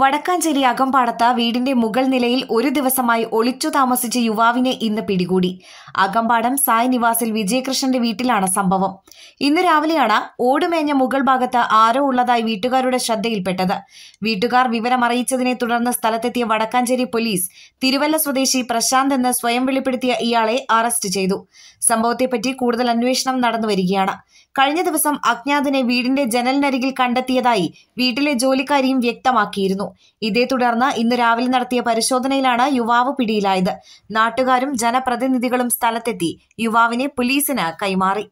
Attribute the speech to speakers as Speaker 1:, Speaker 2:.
Speaker 1: വടക്കാഞ്ചേരി അകമ്പാടത്ത വീടിന്റെ മുകൾ നിലയിൽ ഒരു ദിവസമായി ഒളിച്ചു താമസിച്ച യുവാവിനെ ഇന്ന് പിടികൂടി അകമ്പാടം സായ് നിവാസിൽ വിജയകൃഷ്ണന്റെ വീട്ടിലാണ് സംഭവം ഇന്ന് രാവിലെയാണ് ഓടുമേഞ്ഞ മുകൾ ഭാഗത്ത് ആരോ ഉള്ളതായി വീട്ടുകാരുടെ ശ്രദ്ധയിൽപ്പെട്ടത് വീട്ടുകാർ വിവരമറിയിച്ചതിനെ തുടർന്ന് സ്ഥലത്തെത്തിയ വടക്കാഞ്ചേരി പോലീസ് തിരുവല്ല സ്വദേശി പ്രശാന്ത് എന്ന് സ്വയം വെളിപ്പെടുത്തിയ ഇയാളെ അറസ്റ്റ് ചെയ്തു സംഭവത്തെപ്പറ്റി കൂടുതൽ അന്വേഷണം നടന്നുവരികയാണ് കഴിഞ്ഞ ദിവസം അജ്ഞാതനെ വീടിന്റെ ജനലിനരികിൽ കണ്ടെത്തിയതായി വീട്ടിലെ ജോലിക്കാരിയും വ്യക്തമാക്കിയിരുന്നു ആയിരുന്നു ഇതേ തുടർന്ന് ഇന്ന് രാവിലെ നടത്തിയ പരിശോധനയിലാണ് യുവാവ് പിടിയിലായത് നാട്ടുകാരും ജനപ്രതിനിധികളും സ്ഥലത്തെത്തി യുവാവിനെ പോലീസിന് കൈമാറി